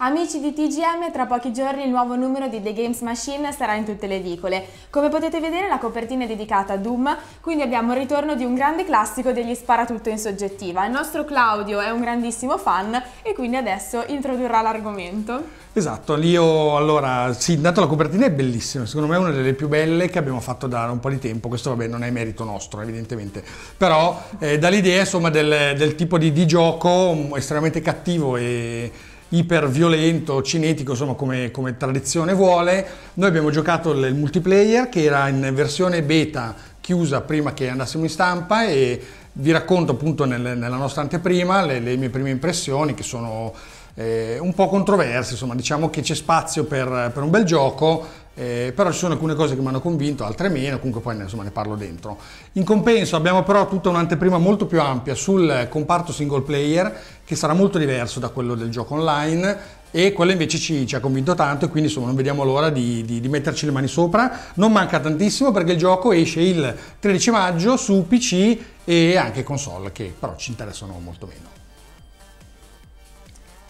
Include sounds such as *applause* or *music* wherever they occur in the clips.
Amici di TGM, tra pochi giorni il nuovo numero di The Games Machine sarà in tutte le edicole. Come potete vedere la copertina è dedicata a Doom, quindi abbiamo il ritorno di un grande classico degli sparatutto in soggettiva. Il nostro Claudio è un grandissimo fan e quindi adesso introdurrà l'argomento. Esatto, io allora, sì, intanto la copertina è bellissima, secondo me è una delle più belle che abbiamo fatto da un po' di tempo, questo vabbè non è merito nostro evidentemente, però eh, dall'idea insomma del, del tipo di, di gioco mm, estremamente cattivo e iperviolento, cinetico, insomma come, come, tradizione vuole. Noi abbiamo giocato il multiplayer che era in versione beta chiusa prima che andassimo in stampa e vi racconto appunto nel, nella nostra anteprima le, le, mie prime impressioni che sono eh, un po' controverse, insomma diciamo che c'è spazio per, per un bel gioco, eh, però ci sono alcune cose che mi hanno convinto, altre meno, comunque poi insomma, ne parlo dentro. In compenso abbiamo però tutta un'anteprima molto più ampia sul comparto single player che sarà molto diverso da quello del gioco online e quello invece ci, ci ha convinto tanto e quindi insomma non vediamo l'ora di, di, di, metterci le mani sopra. Non manca tantissimo perché il gioco esce il 13 maggio su PC e anche console che però ci interessano molto meno.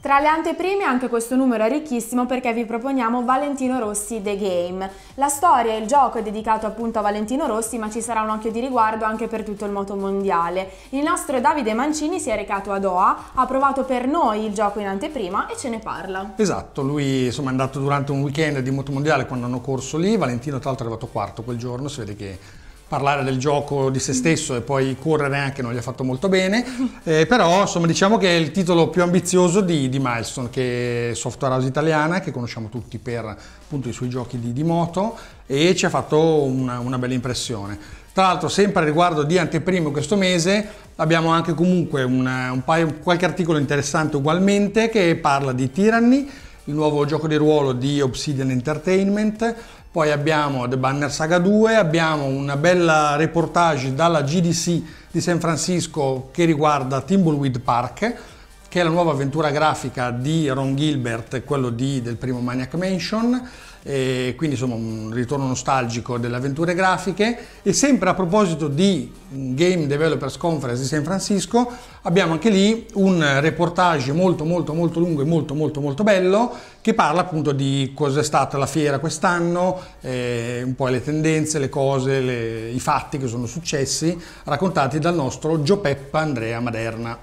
Tra le anteprime anche questo numero è ricchissimo perché vi proponiamo Valentino Rossi The Game. La storia e il gioco è dedicato appunto a Valentino Rossi ma ci sarà un occhio di riguardo anche per tutto il moto mondiale. Il nostro Davide Mancini si è recato a Doha, ha provato per noi il gioco in anteprima e ce ne parla. Esatto, lui insomma, è andato durante un weekend di moto mondiale quando hanno corso lì, Valentino tra l'altro è arrivato quarto quel giorno, si vede che parlare del gioco di se stesso e poi correre anche non gli ha fatto molto bene, *laughs* eh, però insomma diciamo che è il titolo più ambizioso di, di Milestone, che è software house italiana, che conosciamo tutti per appunto i suoi giochi di, di moto e ci ha fatto una, una bella impressione. Tra l'altro sempre riguardo di anteprime questo mese abbiamo anche comunque una, un paio, qualche articolo interessante ugualmente che parla di Tyranny, il nuovo gioco di ruolo di Obsidian Entertainment, poi abbiamo The Banner Saga 2, abbiamo una bella reportage dalla GDC di San Francisco che riguarda Timbleweed Park, che è la nuova avventura grafica di Ron Gilbert, quello di, del primo Maniac Mansion, e quindi insomma un ritorno nostalgico delle avventure grafiche e sempre a proposito di Game Developers Conference di San Francisco abbiamo anche lì un reportage molto molto molto lungo e molto molto molto bello che parla appunto di cos'è stata la fiera quest'anno, eh, un po' le tendenze, le cose, le, i fatti che sono successi raccontati dal nostro Giopeppa Andrea Maderna.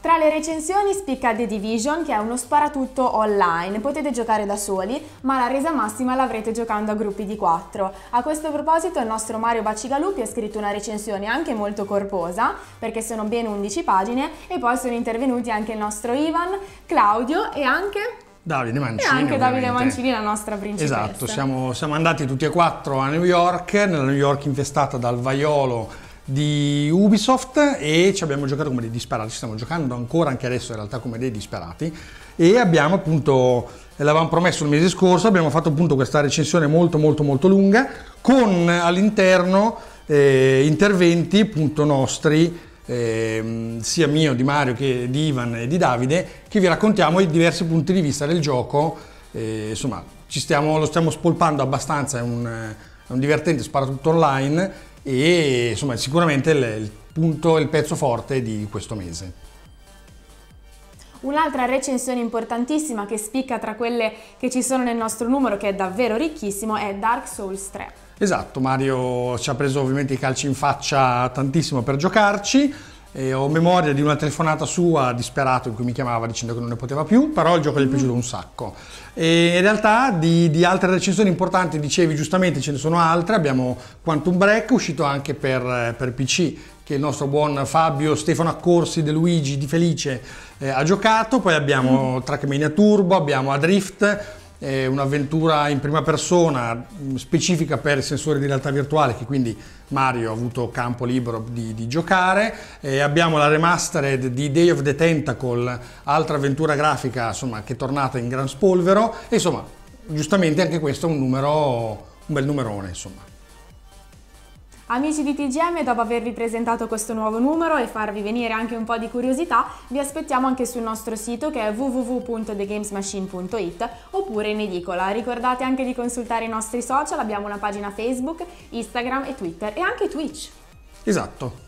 Tra le recensioni spicca The Division che è uno sparatutto online, potete giocare da soli ma la resa massima l'avrete giocando a gruppi di 4. A questo proposito il nostro Mario Bacigalupi ha scritto una recensione anche molto corposa perché sono ben 11 pagine e poi sono intervenuti anche il nostro Ivan, Claudio e anche... Davide Mancini. E anche Davide ovviamente. Mancini, la nostra principessa. Esatto, siamo, siamo andati tutti e quattro a New York, nella New York infestata dal vaiolo di Ubisoft e ci abbiamo giocato come dei disperati, ci stiamo giocando ancora anche adesso in realtà come dei disperati e abbiamo appunto, l'avevamo promesso il mese scorso, abbiamo fatto appunto questa recensione molto molto molto lunga con all'interno eh, interventi appunto nostri eh, sia mio, di Mario che di Ivan e di Davide, che vi raccontiamo i diversi punti di vista del gioco. Eh, insomma, stiamo, lo stiamo spolpando abbastanza, è un, è un divertente sparatutto online e insomma sicuramente il, il punto, il pezzo forte di questo mese. Un'altra recensione importantissima che spicca tra quelle che ci sono nel nostro numero, che è davvero ricchissimo, è Dark Souls 3. Esatto, Mario ci ha preso ovviamente i calci in faccia tantissimo per giocarci. E ho memoria di una telefonata sua disperato in cui mi chiamava dicendo che non ne poteva più, però il gioco gli è piaciuto un sacco. E in realtà di, di altre recensioni importanti, dicevi giustamente, ce ne sono altre, abbiamo Quantum Break, uscito anche per, per PC, che il nostro buon Fabio Stefano Accorsi, De Luigi, Di Felice eh, ha giocato, poi abbiamo mm. Trackmania Turbo, abbiamo Adrift, eh, un'avventura in prima persona specifica per il sensore di realtà virtuale che quindi Mario ha avuto campo libero di, di giocare eh, abbiamo la remastered di Day of the Tentacle altra avventura grafica insomma, che è tornata in gran spolvero e insomma giustamente anche questo è un numero un bel numerone insomma Amici di TGM, dopo avervi presentato questo nuovo numero e farvi venire anche un po' di curiosità, vi aspettiamo anche sul nostro sito che è www.thegamesmachine.it oppure in edicola. Ricordate anche di consultare i nostri social, abbiamo una pagina Facebook, Instagram e Twitter e anche Twitch. Esatto.